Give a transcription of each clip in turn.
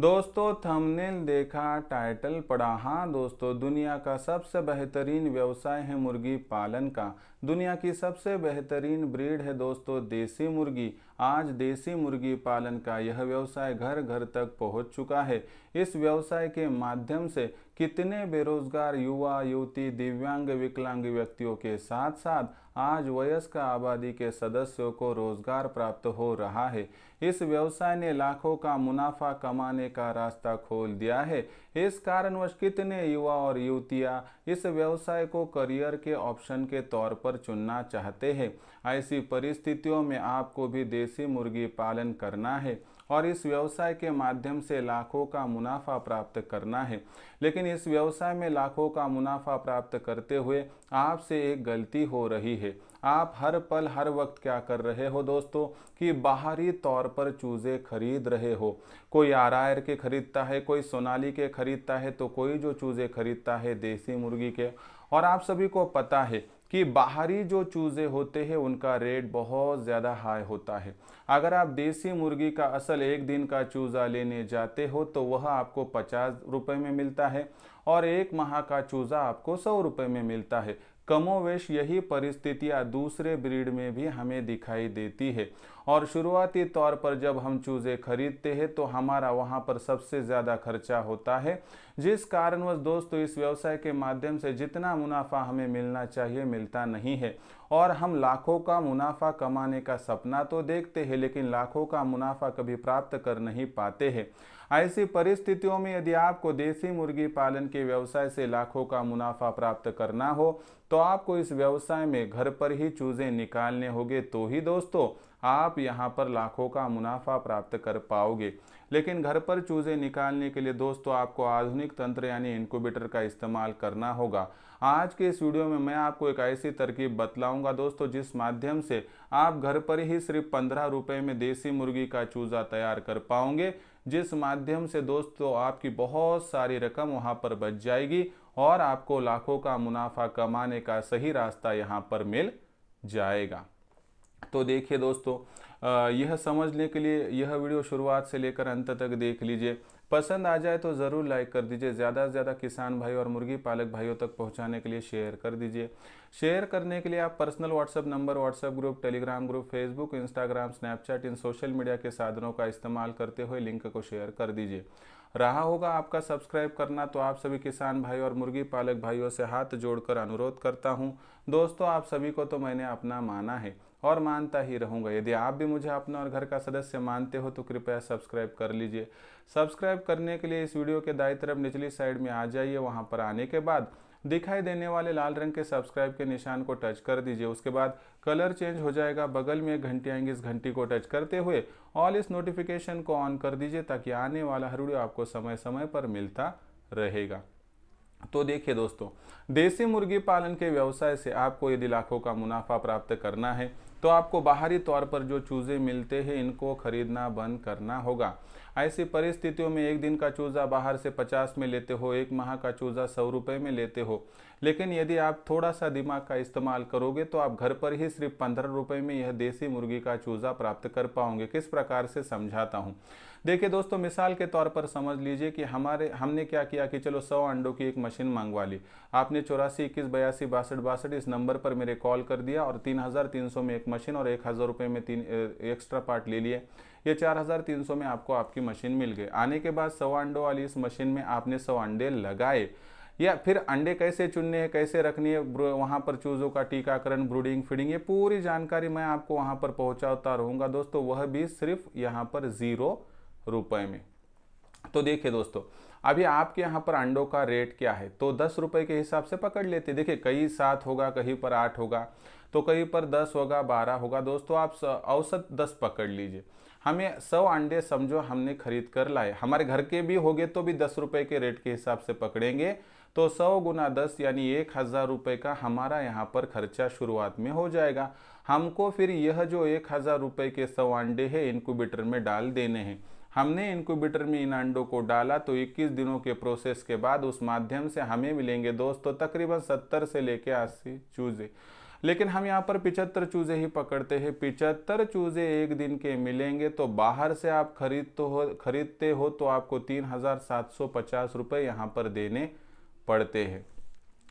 दोस्तों थंबनेल देखा टाइटल पढ़ा हाँ दोस्तों दुनिया का सबसे बेहतरीन व्यवसाय है मुर्गी पालन का दुनिया की सबसे बेहतरीन ब्रीड है दोस्तों देसी मुर्गी आज देसी मुर्गी पालन का यह व्यवसाय घर घर तक पहुंच चुका है इस व्यवसाय के माध्यम से कितने बेरोजगार युवा युवती दिव्यांग विकलांग व्यक्तियों के साथ साथ आज वयस्क आबादी के सदस्यों को रोजगार प्राप्त हो रहा है इस व्यवसाय ने लाखों का मुनाफा कमाने का रास्ता खोल दिया है इस कारणवश कितने युवा और युवतियाँ इस व्यवसाय को करियर के ऑप्शन के तौर पर चुनना चाहते हैं ऐसी परिस्थितियों में आपको भी देसी मुर्गी पालन करना है और इस व्यवसाय के माध्यम से लाखों का मुनाफा प्राप्त करना है लेकिन इस व्यवसाय में लाखों का मुनाफा प्राप्त करते हुए आपसे एक गलती हो रही है आप हर पल हर वक्त क्या कर रहे हो दोस्तों कि बाहरी तौर पर चूज़ें खरीद रहे हो कोई आर आर के खरीदता है कोई सोनाली के खरीदता है तो कोई जो चूज़ें खरीदता है देसी मुर्गी के और आप सभी को पता है कि बाहरी जो चूज़े होते हैं उनका रेट बहुत ज़्यादा हाई होता है अगर आप देसी मुर्गी का असल एक दिन का चूज़ा लेने जाते हो तो वह आपको पचास रुपये में मिलता है और एक माह का चूज़ा आपको सौ रुपये में मिलता है कमोवेश यही परिस्थितियाँ दूसरे ब्रीड में भी हमें दिखाई देती है और शुरुआती तौर पर जब हम चूज़े खरीदते हैं तो हमारा वहाँ पर सबसे ज़्यादा खर्चा होता है जिस कारणवश दोस्तों इस व्यवसाय के माध्यम से जितना मुनाफा हमें मिलना चाहिए मिलता नहीं है और हम लाखों का मुनाफा कमाने का सपना तो देखते हैं लेकिन लाखों का मुनाफा कभी प्राप्त कर नहीं पाते हैं ऐसी परिस्थितियों में यदि आपको देसी मुर्गी पालन के व्यवसाय से लाखों का मुनाफा प्राप्त करना हो तो आपको इस व्यवसाय में घर पर ही चूज़ें निकालने होंगे तो ही दोस्तों आप यहाँ पर लाखों का मुनाफा प्राप्त कर पाओगे लेकिन घर पर चूज़े निकालने के लिए दोस्तों आपको आधुनिक तंत्र यानी इनक्यूबेटर का इस्तेमाल करना होगा आज के इस वीडियो में मैं आपको एक ऐसी तरकीब बतलाऊंगा दोस्तों जिस माध्यम से आप घर पर ही सिर्फ पंद्रह रुपये में देसी मुर्गी का चूज़ा तैयार कर पाओगे जिस माध्यम से दोस्तों आपकी बहुत सारी रकम वहाँ पर बच जाएगी और आपको लाखों का मुनाफा कमाने का सही रास्ता यहाँ पर मिल जाएगा तो देखिए दोस्तों यह समझने के लिए यह वीडियो शुरुआत से लेकर अंत तक देख लीजिए पसंद आ जाए तो ज़रूर लाइक कर दीजिए ज़्यादा से ज़्यादा किसान भाई और मुर्गी पालक भाइयों तक पहुंचाने के लिए शेयर कर दीजिए शेयर करने के लिए आप personal WhatsApp number WhatsApp group Telegram group Facebook Instagram Snapchat इन सोशल मीडिया के साधनों का इस्तेमाल करते हुए लिंक को शेयर कर दीजिए रहा होगा आपका सब्सक्राइब करना तो आप सभी किसान भाई और मुर्गी पालक भाइयों से हाथ जोड़कर अनुरोध करता हूँ दोस्तों आप सभी को तो मैंने अपना माना है और मानता ही रहूँगा यदि आप भी मुझे अपना और घर का सदस्य मानते हो तो कृपया सब्सक्राइब कर लीजिए सब्सक्राइब करने के लिए इस वीडियो के दाई तरफ निचली साइड में आ जाइए वहाँ पर आने के बाद दिखाई देने वाले लाल रंग के सब्सक्राइब के निशान को टच कर दीजिए उसके बाद कलर चेंज हो जाएगा बगल में एक घंटी आएंगी इस घंटी को टच करते हुए ऑल इस नोटिफिकेशन को ऑन कर दीजिए ताकि आने वाला हर वीडियो आपको समय समय पर मिलता रहेगा तो देखिए दोस्तों देसी मुर्गी पालन के व्यवसाय से आपको यदि लाखों का मुनाफा प्राप्त करना है तो आपको बाहरी तौर पर जो चूज़े मिलते हैं इनको खरीदना बंद करना होगा ऐसी परिस्थितियों में एक दिन का चूज़ा बाहर से पचास में लेते हो एक माह का चूज़ा सौ रुपये में लेते हो लेकिन यदि आप थोड़ा सा दिमाग का इस्तेमाल करोगे तो आप घर पर ही सिर्फ पंद्रह रुपये में यह देसी मुर्गी का चूज़ा प्राप्त कर पाओगे किस प्रकार से समझाता हूँ देखिए दोस्तों मिसाल के तौर पर समझ लीजिए कि हमारे हमने क्या किया कि चलो सौ अंडों की एक मशीन मंगवा ली आपने चौरासी इक्कीस बयासी बासठ बासठ इस नंबर पर मेरे कॉल कर दिया और तीन हज़ार तीन सौ में एक मशीन और एक हज़ार रुपये में तीन एक्स्ट्रा पार्ट ले लिए ये चार हज़ार तीन सौ में आपको आपकी मशीन मिल गई आने के बाद सौ अंडों वाली इस मशीन में आपने सौ अंडे लगाए या फिर अंडे कैसे चुनने हैं कैसे रखने हैं वहाँ पर चूज़ों का टीकाकरण ब्रूडिंग फीडिंग ये पूरी जानकारी मैं आपको वहाँ पर पहुँचाता रहूँगा दोस्तों वह भी सिर्फ यहाँ पर ज़ीरो रुपये में तो देखिए दोस्तों अभी आपके यहाँ पर अंडों का रेट क्या है तो दस रुपये के हिसाब से पकड़ लेते देखिए कहीं सात होगा कहीं पर आठ होगा तो कहीं पर दस होगा बारह होगा दोस्तों आप औसत दस पकड़ लीजिए हमें सौ अंडे समझो हमने खरीद कर लाए हमारे घर के भी होंगे तो भी दस रुपये के रेट के हिसाब से पकड़ेंगे तो सौ गुना दस यानी एक हज़ार रुपये का हमारा यहाँ पर खर्चा शुरुआत में हो जाएगा हमको फिर यह जो एक हज़ार रुपये के सौ अंडे हैं इनक्यूबेटर में डाल देने हैं हमने इनक्यूबेटर में इन अंडों को डाला तो 21 दिनों के प्रोसेस के बाद उस माध्यम से हमें मिलेंगे दोस्तों तकरीबन 70 से लेके 80 चूज़े लेकिन हम यहाँ पर पिचहत्तर चूज़े ही पकड़ते हैं पिचहत्तर चूज़े एक दिन के मिलेंगे तो बाहर से आप खरीद तो हो खरीदते हो तो आपको तीन हज़ार सात सौ पचास रुपये यहाँ पर देने पड़ते हैं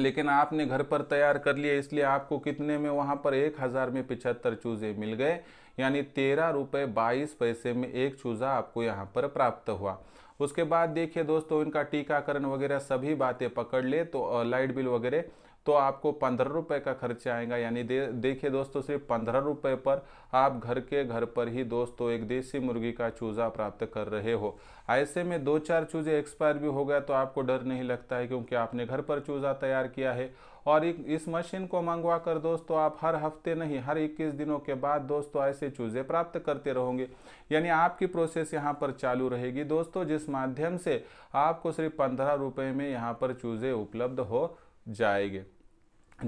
लेकिन आपने घर पर तैयार कर लिए इसलिए आपको कितने में वहाँ पर एक हज़ार में पिछहत्तर चूजे मिल गए यानी तेरह रुपये बाईस पैसे में एक चूज़ा आपको यहाँ पर प्राप्त हुआ उसके बाद देखिए दोस्तों इनका टीकाकरण वगैरह सभी बातें पकड़ ले तो लाइट बिल वगैरह तो आपको पंद्रह रुपये का खर्चा आएगा यानी दे देखिए दोस्तों सिर्फ पंद्रह रुपये पर आप घर के घर पर ही दोस्तों एक देसी मुर्गी का चूज़ा प्राप्त कर रहे हो ऐसे में दो चार चूज़े एक्सपायर भी हो गए तो आपको डर नहीं लगता है क्योंकि आपने घर पर चूज़ा तैयार किया है और एक इस मशीन को मंगवा कर दोस्तों आप हर हफ्ते नहीं हर 21 दिनों के बाद दोस्तों ऐसे चूज़े प्राप्त करते रहोगे यानी आपकी प्रोसेस यहाँ पर चालू रहेगी दोस्तों जिस माध्यम से आपको सिर्फ पंद्रह रुपये में यहाँ पर चूज़े उपलब्ध हो जाएंगे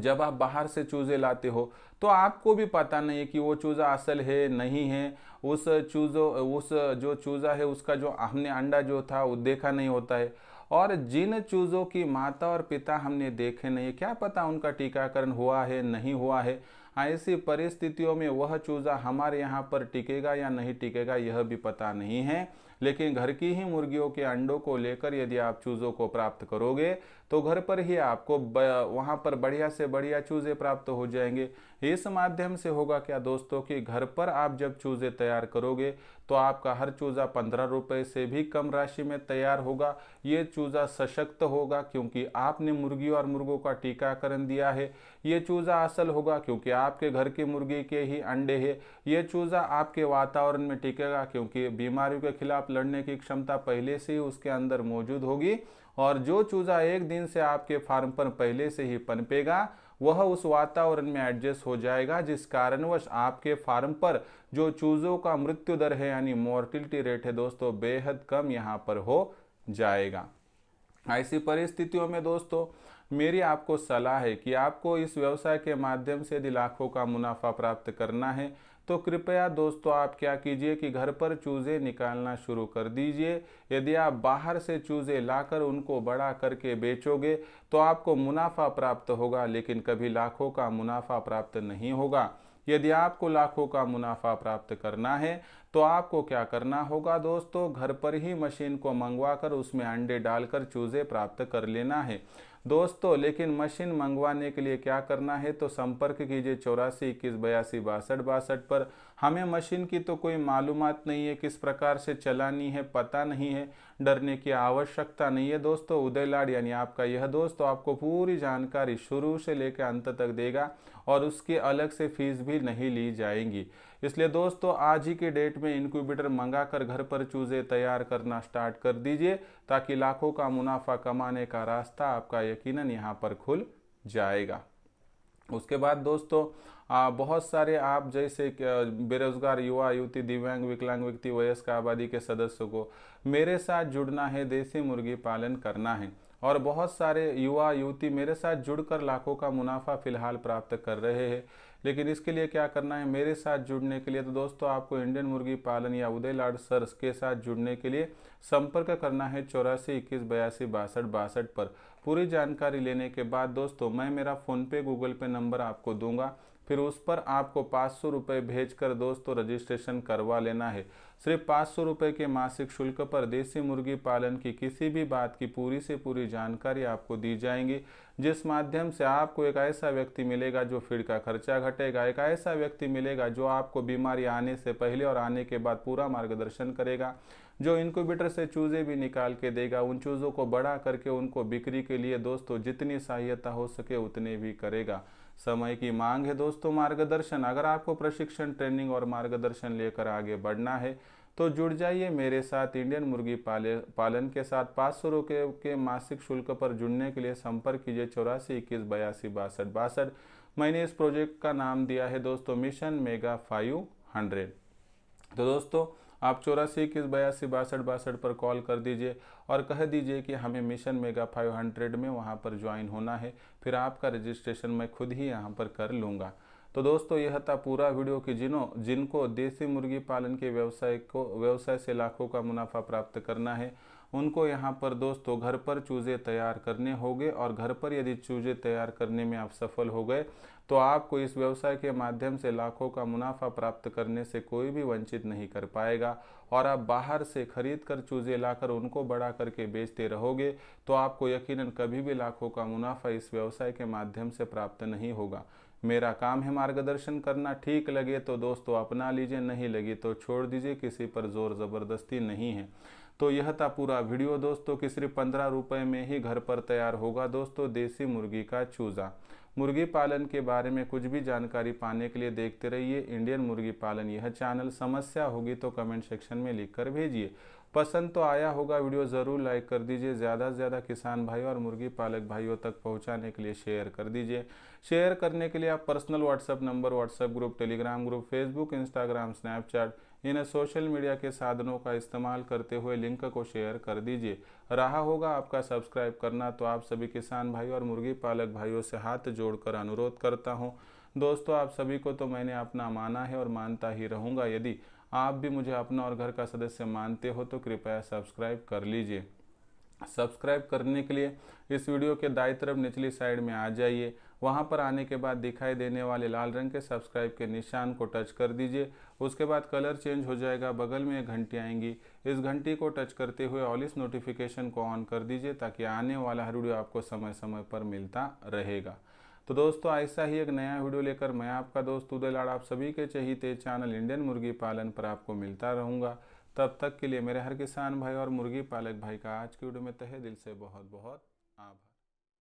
जब आप बाहर से चूज़े लाते हो तो आपको भी पता नहीं है कि वो चूज़ा असल है नहीं है उस चूज़ो उस जो चूज़ा है उसका जो हमने अंडा जो था वो देखा नहीं होता है और जिन चूज़ों की माता और पिता हमने देखे नहीं है क्या पता उनका टीकाकरण हुआ है नहीं हुआ है हाँ, ऐसी परिस्थितियों में वह चूज़ा हमारे यहाँ पर टिकेगा या नहीं टिकेगा यह भी पता नहीं है लेकिन घर की ही मुर्गियों के अंडों को लेकर यदि आप चूज़ों को प्राप्त करोगे तो घर पर ही आपको वहाँ पर बढ़िया से बढ़िया चूज़े प्राप्त हो जाएंगे इस माध्यम से होगा क्या दोस्तों कि घर पर आप जब चूज़े तैयार करोगे तो आपका हर चूज़ा पंद्रह रुपये से भी कम राशि में तैयार होगा ये चूज़ा सशक्त होगा क्योंकि आपने मुर्गियों और मुर्गों का टीकाकरण दिया है ये चूज़ा असल होगा क्योंकि आपके घर की मुर्गी के ही अंडे है ये चूज़ा आपके वातावरण में टिकेगा क्योंकि बीमारियों के खिलाफ लड़ने की क्षमता पहले से ही उसके अंदर मौजूद होगी और जो चूजा एक दिन से आपके फार्म पर पहले से ही पनपेगा वह उस वातावरण में एडजस्ट हो जाएगा जिस कारणवश आपके फार्म पर जो चूजों का मृत्यु दर है यानी मोर्टिलिटी रेट है दोस्तों बेहद कम यहाँ पर हो जाएगा ऐसी परिस्थितियों में दोस्तों मेरी आपको सलाह है कि आपको इस व्यवसाय के माध्यम से यदि लाखों का मुनाफा प्राप्त करना है तो कृपया दोस्तों आप क्या कीजिए कि घर पर चूज़े निकालना शुरू कर दीजिए यदि आप बाहर से चूज़े लाकर उनको बड़ा करके बेचोगे तो आपको मुनाफा प्राप्त होगा लेकिन कभी लाखों का मुनाफा प्राप्त नहीं होगा यदि आपको लाखों का मुनाफा प्राप्त करना है तो आपको क्या करना होगा दोस्तों घर पर ही मशीन को मंगवा कर उसमें अंडे डालकर चूज़े प्राप्त कर लेना है दोस्तों लेकिन मशीन मंगवाने के लिए क्या करना है तो संपर्क कीजिए चौरासी इक्कीस बयासी बासठ बासठ पर हमें मशीन की तो कोई मालूम नहीं है किस प्रकार से चलानी है पता नहीं है डरने की आवश्यकता नहीं है दोस्तों उदय लाड यानी आपका यह दोस्त आपको पूरी जानकारी शुरू से लेकर अंत तक देगा और उसकी अलग से फीस भी नहीं ली जाएंगी इसलिए दोस्तों आज ही के डेट में इनक्यूबेटर मंगा कर घर पर चूजे तैयार करना स्टार्ट कर दीजिए ताकि लाखों का मुनाफा कमाने का रास्ता आपका यकीनन यहाँ पर खुल जाएगा उसके बाद दोस्तों आ, बहुत सारे आप जैसे बेरोजगार युवा युवती दिव्यांग विकलांग व्यक्ति वयस्क आबादी के सदस्यों को मेरे साथ जुड़ना है देसी मुर्गी पालन करना है और बहुत सारे युवा युवती मेरे साथ जुड़कर लाखों का मुनाफा फिलहाल प्राप्त कर रहे हैं लेकिन इसके लिए क्या करना है मेरे साथ जुड़ने के लिए तो दोस्तों आपको इंडियन मुर्गी पालन या उदय लाड सर्स के साथ जुड़ने के लिए संपर्क करना है चौरासी इक्कीस बयासी बासठ बासठ पर पूरी जानकारी लेने के बाद दोस्तों मैं मेरा फ़ोनपे गूगल पे नंबर आपको दूंगा फिर उस पर आपको पाँच सौ रुपये भेज दोस्तों रजिस्ट्रेशन करवा लेना है सिर्फ पाँच सौ रुपये के मासिक शुल्क पर देसी मुर्गी पालन की किसी भी बात की पूरी से पूरी जानकारी आपको दी जाएंगी जिस माध्यम से आपको एक ऐसा व्यक्ति मिलेगा जो फीड का खर्चा घटेगा एक ऐसा व्यक्ति मिलेगा जो आपको बीमारी आने से पहले और आने के बाद पूरा मार्गदर्शन करेगा जो इनक्यूबेटर से चूज़े भी निकाल के देगा उन चूज़ों को बड़ा करके उनको बिक्री के लिए दोस्तों जितनी सहायता हो सके उतने भी करेगा समय की मांग है दोस्तों मार्गदर्शन अगर आपको प्रशिक्षण ट्रेनिंग और मार्गदर्शन लेकर आगे बढ़ना है तो जुड़ जाइए मेरे साथ इंडियन मुर्गी पाले पालन के साथ पाँच सौ रुपये के मासिक शुल्क पर जुड़ने के लिए संपर्क कीजिए चौरासी इक्कीस बयासी बासठ बासठ मैंने इस प्रोजेक्ट का नाम दिया है दोस्तों मिशन मेगा फाइव हंड्रेड तो दोस्तों आप चौरासी इक्कीस बयासी बासठ बासठ पर कॉल कर दीजिए और कह दीजिए कि हमें मिशन मेगा फाइव हंड्रेड में वहाँ पर ज्वाइन होना है फिर आपका रजिस्ट्रेशन मैं खुद ही यहाँ पर कर लूँगा तो दोस्तों यह था पूरा वीडियो कि जिन्हों जिनको देसी मुर्गी पालन के व्यवसाय को व्यवसाय से लाखों का मुनाफा प्राप्त करना है उनको यहाँ पर दोस्तों घर पर चूज़े तैयार करने होंगे और घर पर यदि चूज़े तैयार करने में आप सफल हो गए तो आपको इस व्यवसाय के माध्यम से लाखों का मुनाफा प्राप्त करने से कोई भी वंचित नहीं कर पाएगा और आप बाहर से खरीद कर चूज़े लाकर उनको बड़ा करके बेचते रहोगे तो आपको यकीनन कभी भी लाखों का मुनाफा इस व्यवसाय के माध्यम से प्राप्त नहीं होगा मेरा काम है मार्गदर्शन करना ठीक लगे तो दोस्तों अपना लीजिए नहीं लगी तो छोड़ दीजिए किसी पर ज़ोर ज़बरदस्ती नहीं है तो यह था पूरा वीडियो दोस्तों कि सिर्फ पंद्रह रुपये में ही घर पर तैयार होगा दोस्तों देसी मुर्गी का चूज़ा मुर्गी पालन के बारे में कुछ भी जानकारी पाने के लिए देखते रहिए इंडियन मुर्गी पालन यह चैनल समस्या होगी तो कमेंट सेक्शन में लिखकर भेजिए पसंद तो आया होगा वीडियो ज़रूर लाइक कर दीजिए ज़्यादा से ज़्यादा किसान भाई और मुर्गी पालक भाइयों तक पहुंचाने के लिए शेयर कर दीजिए शेयर करने के लिए आप personal WhatsApp number WhatsApp group Telegram group Facebook Instagram Snapchat इन सोशल मीडिया के साधनों का इस्तेमाल करते हुए लिंक को शेयर कर दीजिए रहा होगा आपका सब्सक्राइब करना तो आप सभी किसान भाई और मुर्गी पालक भाइयों से हाथ जोड़कर अनुरोध करता हूँ दोस्तों आप सभी को तो मैंने अपना माना है और मानता ही रहूँगा यदि आप भी मुझे अपना और घर का सदस्य मानते हो तो कृपया सब्सक्राइब कर लीजिए सब्सक्राइब करने के लिए इस वीडियो के दाई तरफ निचली साइड में आ जाइए वहां पर आने के बाद दिखाई देने वाले लाल रंग के सब्सक्राइब के निशान को टच कर दीजिए उसके बाद कलर चेंज हो जाएगा बगल में एक घंटी आएंगी इस घंटी को टच करते हुए ऑल इस नोटिफिकेशन को ऑन कर दीजिए ताकि आने वाला हर वीडियो आपको समय समय पर मिलता रहेगा तो दोस्तों ऐसा ही एक नया वीडियो लेकर मैं आपका दोस्त उदय लाड़ आप सभी के चहीते चैनल इंडियन मुर्गी पालन पर आपको मिलता रहूँगा तब तक के लिए मेरे हर किसान भाई और मुर्गी पालक भाई का आज की वीडियो में तहे दिल से बहुत बहुत